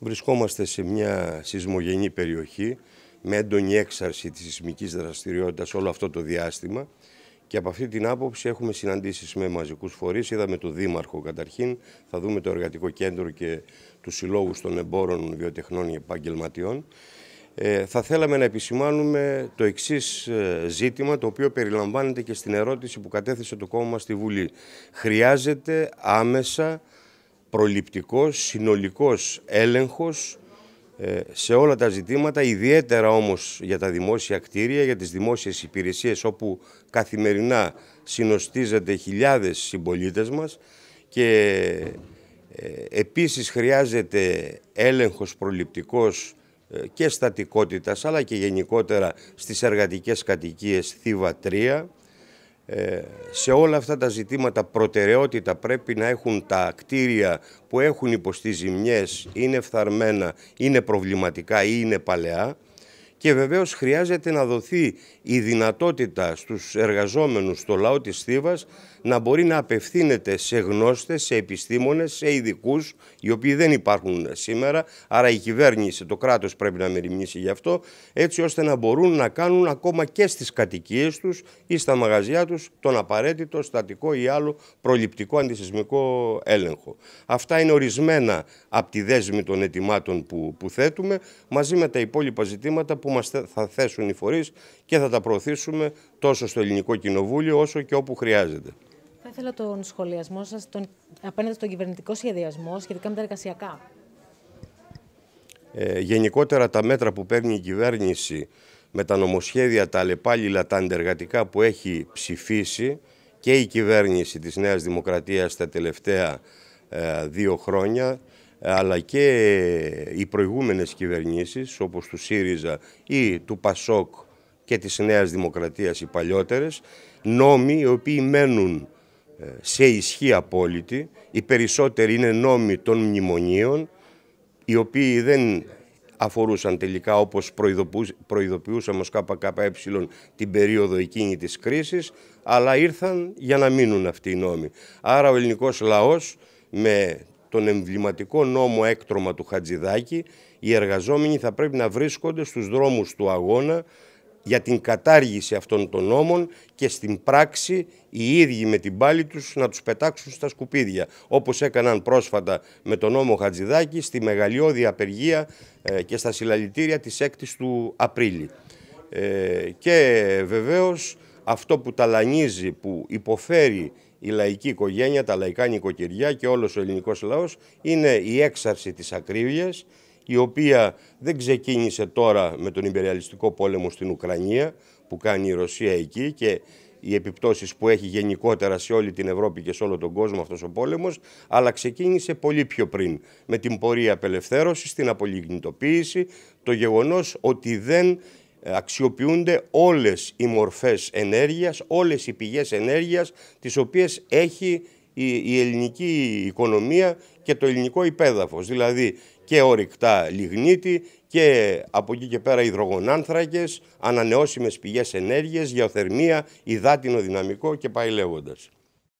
Βρισκόμαστε σε μια σεισμογενή περιοχή με έντονη έξαρση της σεισμικής δραστηριότητας όλο αυτό το διάστημα και από αυτή την άποψη έχουμε συναντήσεις με μαζικούς φορείς, είδαμε το Δήμαρχο καταρχήν, θα δούμε το Εργατικό Κέντρο και τους συλλόγους των εμπόρων βιοτεχνών και επαγγελματιών. Ε, θα θέλαμε να επισημάνουμε το εξής ε, ζήτημα, το οποίο περιλαμβάνεται και στην ερώτηση που κατέθεσε το κόμμα στη Βουλή. Χρειάζεται άμεσα προληπτικός, συνολικός έλεγχος ε, σε όλα τα ζητήματα, ιδιαίτερα όμως για τα δημόσια κτίρια, για τις δημόσιες υπηρεσίες όπου καθημερινά συνοστίζονται χιλιάδες συμπολίτες μας και ε, επίσης χρειάζεται έλεγχος προληπτικός ε, και στατικότητας αλλά και γενικότερα στις εργατικές κατοικίες θύβα ε, σε όλα αυτά τα ζητήματα προτεραιότητα πρέπει να έχουν τα κτίρια που έχουν υποστεί ζημιές, είναι φθαρμένα, είναι προβληματικά ή είναι παλαιά και βεβαίως χρειάζεται να δοθεί η δυνατότητα στους εργαζόμενους στο λαό της Θήβας να μπορεί να απευθύνεται σε γνώστες, σε επιστήμονες, σε ειδικούς, οι οποίοι δεν υπάρχουν σήμερα, άρα η κυβέρνηση, το κράτος πρέπει να μεριμνήσει γι' αυτό, έτσι ώστε να μπορούν να κάνουν ακόμα και στις κατοικίες τους ή στα μαγαζιά τους τον απαραίτητο στατικό ή άλλο προληπτικό αντισυσμικό έλεγχο. Αυτά είναι ορισμένα από τη δέσμη των ετοιμάτων που, που θέτουμε, μαζί με τα υπόλοιπα ζητήματα που που μας θα θέσουν οι φορείς και θα τα προωθήσουμε τόσο στο ελληνικό κοινοβούλιο όσο και όπου χρειάζεται. Θα ήθελα τον σχολιασμό σας τον, απέναντι στον κυβερνητικό σχεδιασμό σχετικά με τα εργασιακά. Ε, γενικότερα τα μέτρα που παίρνει η κυβέρνηση με τα νομοσχέδια, τα αλλεπάλληλα, τα αντεργατικά που έχει ψηφίσει και η κυβέρνηση της Νέας Δημοκρατίας τα τελευταία ε, δύο χρόνια αλλά και οι προηγούμενες κυβερνήσεις όπως του ΣΥΡΙΖΑ ή του ΠΑΣΟΚ και της Νέας Δημοκρατίας οι παλιότερες, νόμοι οι οποίοι μένουν ε, σε ισχύ απόλυτη, οι περισσότεροι είναι νόμοι των μνημονίων, οι οποίοι δεν αφορούσαν τελικά όπως προειδοποιούσαμε ως ΚΚΕ την περίοδο εκείνη της κρίσης, αλλά ήρθαν για να μείνουν αυτοί οι νόμοι. Άρα ο ελληνικός λαός με τον εμβληματικό νόμο έκτρωμα του Χατζηδάκη, οι εργαζόμενοι θα πρέπει να βρίσκονται στους δρόμους του αγώνα για την κατάργηση αυτών των νόμων και στην πράξη οι ίδιοι με την πάλη τους να τους πετάξουν στα σκουπίδια, όπως έκαναν πρόσφατα με τον νόμο Χατζηδάκη στη μεγαλειώδη απεργία ε, και στα συλλαλητήρια της 6 του Απρίλη. Ε, και βεβαίως αυτό που ταλανίζει, που υποφέρει η λαϊκή οικογένεια, τα λαϊκά νοικοκυριά και όλος ο ελληνικός λαός είναι η έξαρση της ακρίβειας η οποία δεν ξεκίνησε τώρα με τον υπεριαλιστικό πόλεμο στην Ουκρανία που κάνει η Ρωσία εκεί και οι επιπτώσεις που έχει γενικότερα σε όλη την Ευρώπη και σε όλο τον κόσμο αυτός ο πόλεμος, αλλά ξεκίνησε πολύ πιο πριν με την πορεία απελευθέρωσης, την απολιγνητοποίηση, το γεγονός ότι δεν ε, αξιοποιούνται όλες οι μορφές ενέργειας, όλες οι πηγές ενέργειας τις οποίες έχει η ελληνική οικονομία και το ελληνικό υπέδαφος. Δηλαδή και ορυκτά λιγνίτη και από εκεί και πέρα υδρογονάνθρακες, ανανεώσιμες πηγές ενέργειας, γεωθερμία, υδάτινο δυναμικό και πάει λέγοντας.